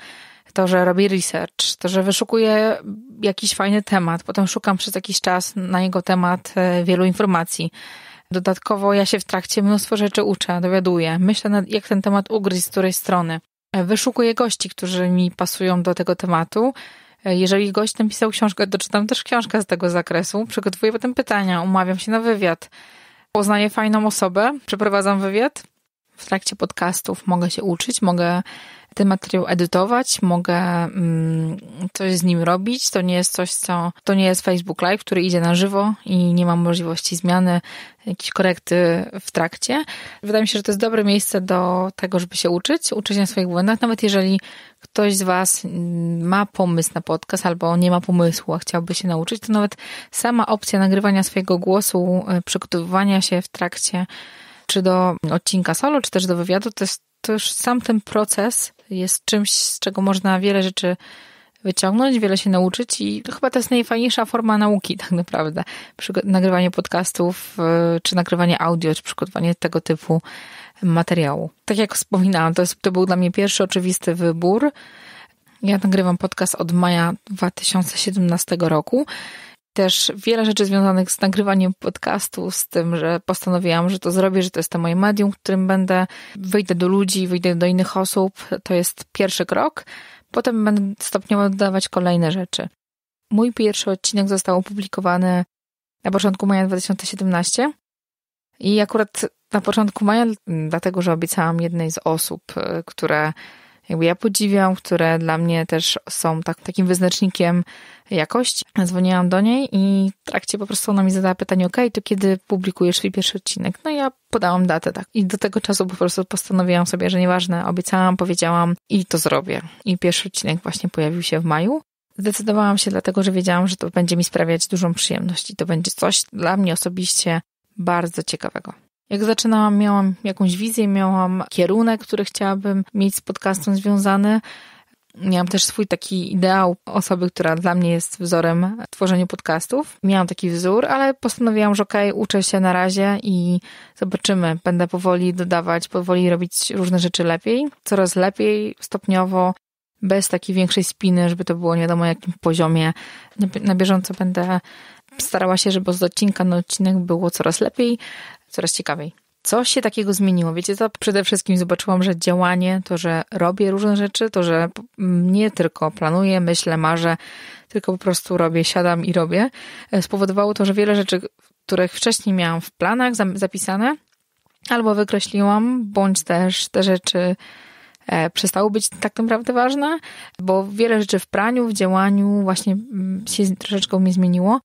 To, że robię research, to, że wyszukuję jakiś fajny temat, potem szukam przez jakiś czas na jego temat e, wielu informacji Dodatkowo ja się w trakcie mnóstwo rzeczy uczę, dowiaduję, myślę nad, jak ten temat ugryźć z której strony. E, wyszukuję gości, którzy mi pasują do tego tematu. E, jeżeli gość napisał książkę, doczytam też książkę z tego zakresu, przygotowuję potem pytania, umawiam się na wywiad, poznaję fajną osobę, przeprowadzam wywiad, w trakcie podcastów mogę się uczyć, mogę ten materiał edytować, mogę mm, coś z nim robić. To nie jest coś, co. To nie jest Facebook Live, który idzie na żywo i nie mam możliwości zmiany, jakiejś korekty w trakcie. Wydaje mi się, że to jest dobre miejsce do tego, żeby się uczyć, uczyć na swoich błędach, nawet jeżeli ktoś z Was mm, ma pomysł na podcast albo nie ma pomysłu, a chciałby się nauczyć, to nawet sama opcja nagrywania swojego głosu, y, przygotowywania się w trakcie czy do odcinka solo, czy też do wywiadu, to, jest, to już sam ten proces jest czymś, z czego można wiele rzeczy wyciągnąć, wiele się nauczyć i to chyba to jest najfajniejsza forma nauki tak naprawdę. Nagrywanie podcastów, y, czy nagrywanie audio, czy przygotowanie tego typu materiału. Tak jak wspominałam, to, jest, to był dla mnie pierwszy oczywisty wybór. Ja nagrywam podcast od maja 2017 roku też wiele rzeczy związanych z nagrywaniem podcastu, z tym, że postanowiłam, że to zrobię, że to jest to moje medium, którym będę, wyjdę do ludzi, wyjdę do innych osób. To jest pierwszy krok. Potem będę stopniowo dodawać kolejne rzeczy. Mój pierwszy odcinek został opublikowany na początku maja 2017 i akurat na początku maja, dlatego że obiecałam jednej z osób, y, które jakby ja podziwiam, które dla mnie też są tak, takim wyznacznikiem jakości. Dzwoniłam do niej i w trakcie po prostu ona mi zadała pytanie, ok, to kiedy publikujesz swój pierwszy odcinek? No ja podałam datę, tak. I do tego czasu po prostu postanowiłam sobie, że nieważne, obiecałam, powiedziałam i to zrobię. I pierwszy odcinek właśnie pojawił się w maju. Zdecydowałam się dlatego, że wiedziałam, że to będzie mi sprawiać dużą przyjemność i to będzie coś dla mnie osobiście bardzo ciekawego. Jak zaczynałam, miałam jakąś wizję, miałam kierunek, który chciałabym mieć z podcastem związany. Miałam też swój taki ideał osoby, która dla mnie jest wzorem w tworzeniu podcastów. Miałam taki wzór, ale postanowiłam, że okej, okay, uczę się na razie i zobaczymy. Będę powoli dodawać, powoli robić różne rzeczy lepiej, coraz lepiej, stopniowo, bez takiej większej spiny, żeby to było nie wiadomo jakim poziomie. Na bieżąco będę starała się, żeby z odcinka na odcinek było coraz lepiej coraz ciekawiej. Co się takiego zmieniło? Wiecie, to przede wszystkim zobaczyłam, że działanie, to, że robię różne rzeczy, to, że nie tylko planuję, myślę, marzę, tylko po prostu robię, siadam i robię, e, spowodowało to, że wiele rzeczy, których wcześniej miałam w planach zapisane, albo wykreśliłam, bądź też te rzeczy e, przestały być tak naprawdę ważne, bo wiele rzeczy w praniu, w działaniu właśnie mm, się troszeczkę mnie zmieniło.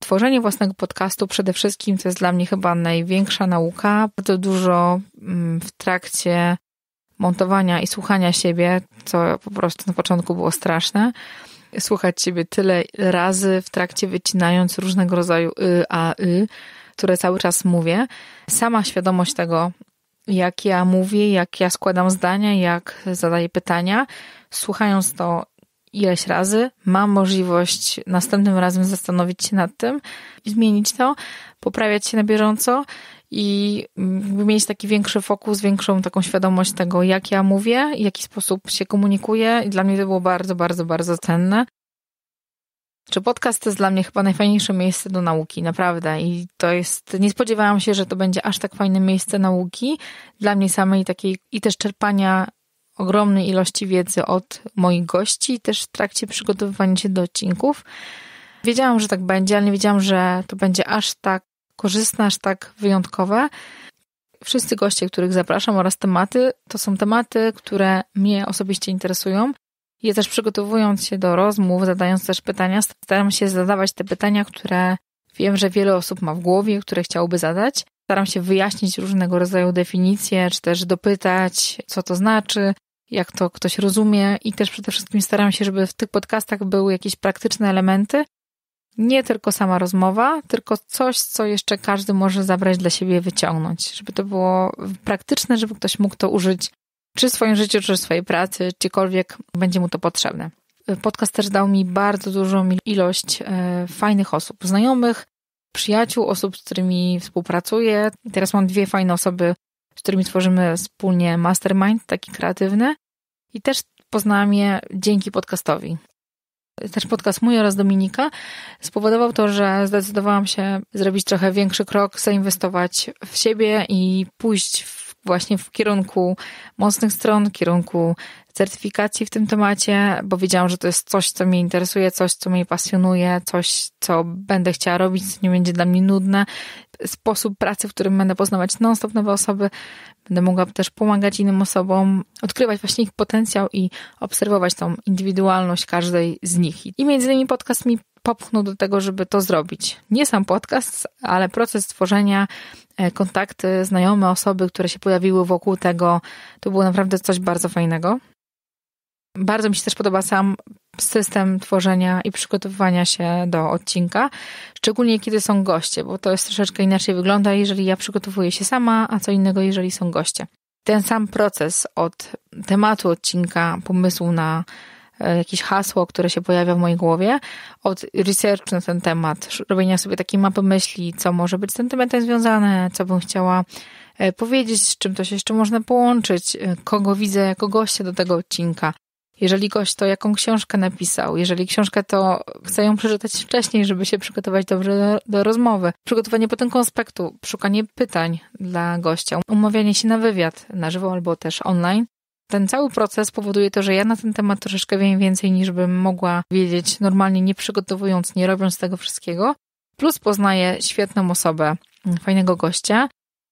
Tworzenie własnego podcastu przede wszystkim to jest dla mnie chyba największa nauka. Bardzo dużo mm, w trakcie montowania i słuchania siebie, co po prostu na początku było straszne. Słuchać siebie tyle razy w trakcie wycinając różnego rodzaju y, a y, które cały czas mówię. Sama świadomość tego, jak ja mówię, jak ja składam zdania, jak zadaję pytania, słuchając to ileś razy, mam możliwość następnym razem zastanowić się nad tym, zmienić to, poprawiać się na bieżąco i mieć taki większy fokus, większą taką świadomość tego, jak ja mówię, w jaki sposób się komunikuję. I dla mnie to było bardzo, bardzo, bardzo cenne. Czy podcast to jest dla mnie chyba najfajniejsze miejsce do nauki, naprawdę. I to jest, nie spodziewałam się, że to będzie aż tak fajne miejsce nauki dla mnie samej takiej i też czerpania ogromnej ilości wiedzy od moich gości, też w trakcie przygotowywania się do odcinków. Wiedziałam, że tak będzie, ale nie wiedziałam, że to będzie aż tak korzystne, aż tak wyjątkowe. Wszyscy goście, których zapraszam oraz tematy, to są tematy, które mnie osobiście interesują. Ja też przygotowując się do rozmów, zadając też pytania, staram się zadawać te pytania, które wiem, że wiele osób ma w głowie, które chciałoby zadać. Staram się wyjaśnić różnego rodzaju definicje, czy też dopytać, co to znaczy, jak to ktoś rozumie, i też przede wszystkim staram się, żeby w tych podcastach były jakieś praktyczne elementy. Nie tylko sama rozmowa, tylko coś, co jeszcze każdy może zabrać dla siebie, wyciągnąć, żeby to było praktyczne, żeby ktoś mógł to użyć czy w swoim życiu, czy w swojej pracy, gdziekolwiek będzie mu to potrzebne. Podcast też dał mi bardzo dużą ilość e, fajnych osób, znajomych, przyjaciół, osób, z którymi współpracuję. Teraz mam dwie fajne osoby, z którymi tworzymy wspólnie mastermind, taki kreatywny. I też poznałam je dzięki podcastowi. Też podcast mój oraz Dominika spowodował to, że zdecydowałam się zrobić trochę większy krok, zainwestować w siebie i pójść w właśnie w kierunku mocnych stron, kierunku certyfikacji w tym temacie, bo wiedziałam, że to jest coś, co mnie interesuje, coś, co mnie pasjonuje, coś, co będę chciała robić, co nie będzie dla mnie nudne. Sposób pracy, w którym będę poznawać non-stop nowe osoby, będę mogła też pomagać innym osobom, odkrywać właśnie ich potencjał i obserwować tą indywidualność każdej z nich. I między innymi podcast mi popchnął do tego, żeby to zrobić. Nie sam podcast, ale proces tworzenia E, kontakty, znajome osoby, które się pojawiły wokół tego, to było naprawdę coś bardzo fajnego. Bardzo mi się też podoba sam system tworzenia i przygotowywania się do odcinka, szczególnie kiedy są goście, bo to jest troszeczkę inaczej wygląda, jeżeli ja przygotowuję się sama, a co innego, jeżeli są goście. Ten sam proces od tematu odcinka, pomysłu na E, jakieś hasło, które się pojawia w mojej głowie, od research na ten temat, robienia sobie takiej mapy myśli, co może być z tym tematem związane, co bym chciała e, powiedzieć, z czym to się jeszcze można połączyć, e, kogo widzę jako gościa do tego odcinka. Jeżeli gość to jaką książkę napisał, jeżeli książkę to chcę ją przeczytać wcześniej, żeby się przygotować dobrze do, do rozmowy. Przygotowanie potem konspektu, szukanie pytań dla gościa, umawianie się na wywiad na żywo albo też online. Ten cały proces powoduje to, że ja na ten temat troszeczkę wiem więcej niż bym mogła wiedzieć normalnie, nie przygotowując, nie robiąc tego wszystkiego. Plus poznaję świetną osobę, fajnego gościa,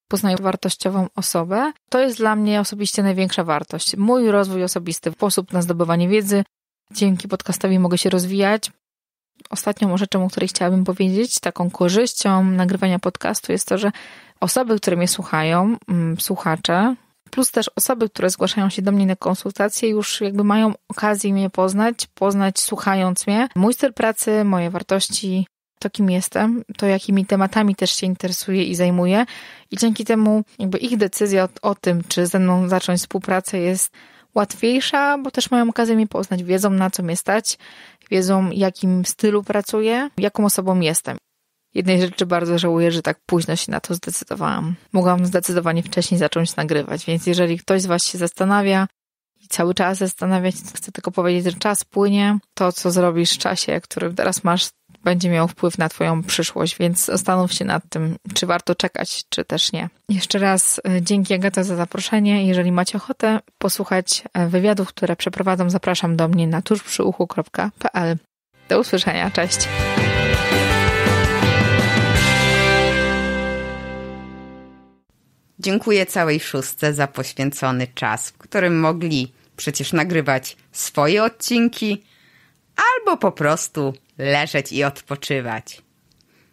poznaję wartościową osobę. To jest dla mnie osobiście największa wartość. Mój rozwój osobisty, sposób na zdobywanie wiedzy. Dzięki podcastowi mogę się rozwijać. Ostatnią rzeczą, o której chciałabym powiedzieć, taką korzyścią nagrywania podcastu jest to, że osoby, które mnie słuchają, mm, słuchacze, plus też osoby, które zgłaszają się do mnie na konsultacje, już jakby mają okazję mnie poznać, poznać słuchając mnie, mój styl pracy, moje wartości, to kim jestem, to jakimi tematami też się interesuję i zajmuję. I dzięki temu jakby ich decyzja o, o tym, czy ze mną zacząć współpracę jest łatwiejsza, bo też mają okazję mnie poznać, wiedzą na co mnie stać, wiedzą jakim stylu pracuję, jaką osobą jestem. Jednej rzeczy bardzo żałuję, że tak późno się na to zdecydowałam. Mogłam zdecydowanie wcześniej zacząć nagrywać, więc jeżeli ktoś z Was się zastanawia i cały czas zastanawiać, chcę tylko powiedzieć, że czas płynie. To, co zrobisz w czasie, który teraz masz, będzie miał wpływ na Twoją przyszłość, więc zastanów się nad tym, czy warto czekać, czy też nie. Jeszcze raz e, dzięki Agata za zaproszenie. Jeżeli macie ochotę posłuchać e, wywiadów, które przeprowadzam, zapraszam do mnie na tużprzyuchu.pl. Do usłyszenia, cześć! Dziękuję całej szóstce za poświęcony czas, w którym mogli przecież nagrywać swoje odcinki albo po prostu leżeć i odpoczywać.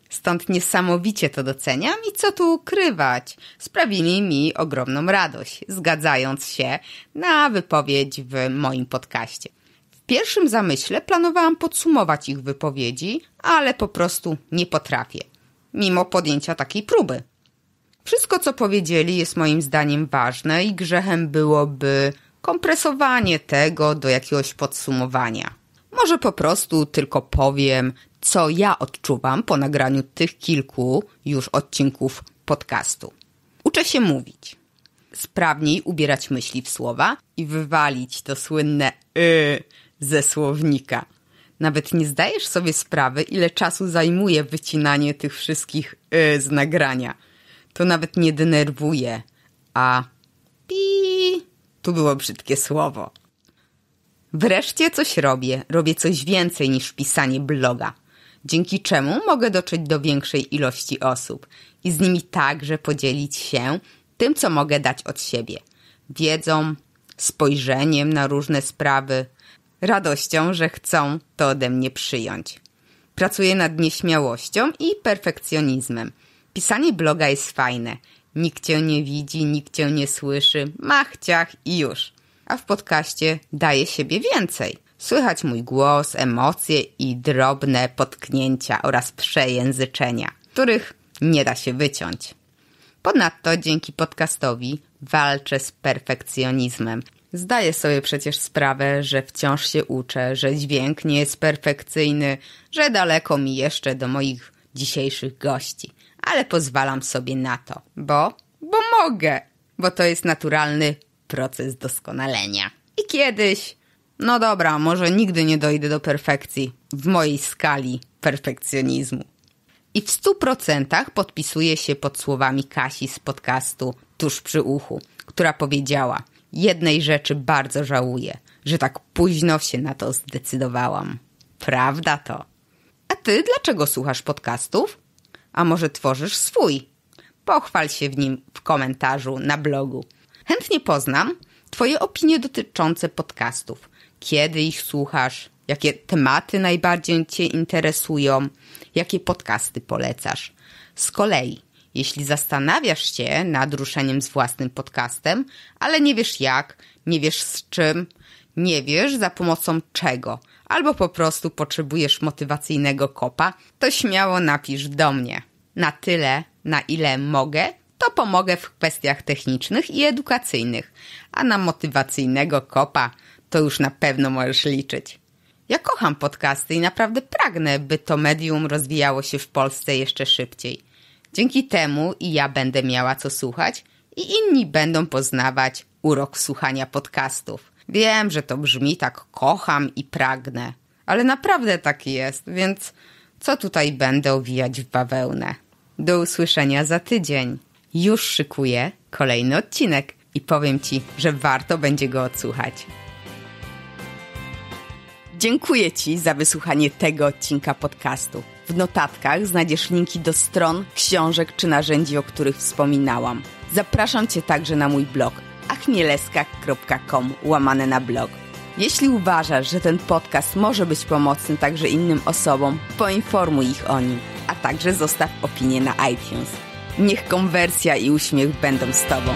Stąd niesamowicie to doceniam i co tu ukrywać, sprawili mi ogromną radość, zgadzając się na wypowiedź w moim podcaście. W pierwszym zamyśle planowałam podsumować ich wypowiedzi, ale po prostu nie potrafię, mimo podjęcia takiej próby. Wszystko, co powiedzieli, jest moim zdaniem ważne i grzechem byłoby kompresowanie tego do jakiegoś podsumowania. Może po prostu tylko powiem, co ja odczuwam po nagraniu tych kilku już odcinków podcastu. Uczę się mówić, sprawniej ubierać myśli w słowa i wywalić to słynne y ze słownika. Nawet nie zdajesz sobie sprawy, ile czasu zajmuje wycinanie tych wszystkich y z nagrania to nawet nie denerwuje, a pi tu było brzydkie słowo. Wreszcie coś robię, robię coś więcej niż pisanie bloga, dzięki czemu mogę dotrzeć do większej ilości osób i z nimi także podzielić się tym, co mogę dać od siebie. Wiedzą, spojrzeniem na różne sprawy, radością, że chcą to ode mnie przyjąć. Pracuję nad nieśmiałością i perfekcjonizmem – Pisanie bloga jest fajne. Nikt cię nie widzi, nikt cię nie słyszy. Mach, ciach i już. A w podcaście daje siebie więcej. Słychać mój głos, emocje i drobne potknięcia oraz przejęzyczenia, których nie da się wyciąć. Ponadto dzięki podcastowi walczę z perfekcjonizmem. Zdaję sobie przecież sprawę, że wciąż się uczę, że dźwięk nie jest perfekcyjny, że daleko mi jeszcze do moich dzisiejszych gości ale pozwalam sobie na to, bo, bo mogę, bo to jest naturalny proces doskonalenia. I kiedyś, no dobra, może nigdy nie dojdę do perfekcji w mojej skali perfekcjonizmu. I w stu procentach podpisuję się pod słowami Kasi z podcastu Tuż przy uchu, która powiedziała: Jednej rzeczy bardzo żałuję, że tak późno się na to zdecydowałam. Prawda to. A ty dlaczego słuchasz podcastów? A może tworzysz swój? Pochwal się w nim w komentarzu na blogu. Chętnie poznam Twoje opinie dotyczące podcastów. Kiedy ich słuchasz? Jakie tematy najbardziej Cię interesują? Jakie podcasty polecasz? Z kolei, jeśli zastanawiasz się nad ruszeniem z własnym podcastem, ale nie wiesz jak, nie wiesz z czym, nie wiesz za pomocą czego, albo po prostu potrzebujesz motywacyjnego kopa, to śmiało napisz do mnie. Na tyle, na ile mogę, to pomogę w kwestiach technicznych i edukacyjnych, a na motywacyjnego kopa to już na pewno możesz liczyć. Ja kocham podcasty i naprawdę pragnę, by to medium rozwijało się w Polsce jeszcze szybciej. Dzięki temu i ja będę miała co słuchać, i inni będą poznawać urok słuchania podcastów. Wiem, że to brzmi tak kocham i pragnę, ale naprawdę tak jest, więc co tutaj będę owijać w bawełnę? Do usłyszenia za tydzień. Już szykuję kolejny odcinek i powiem Ci, że warto będzie go odsłuchać. Dziękuję Ci za wysłuchanie tego odcinka podcastu. W notatkach znajdziesz linki do stron, książek czy narzędzi, o których wspominałam. Zapraszam Cię także na mój blog achmieleska.com łamane na blog. Jeśli uważasz, że ten podcast może być pomocny także innym osobom, poinformuj ich o nim, a także zostaw opinię na iTunes. Niech konwersja i uśmiech będą z Tobą.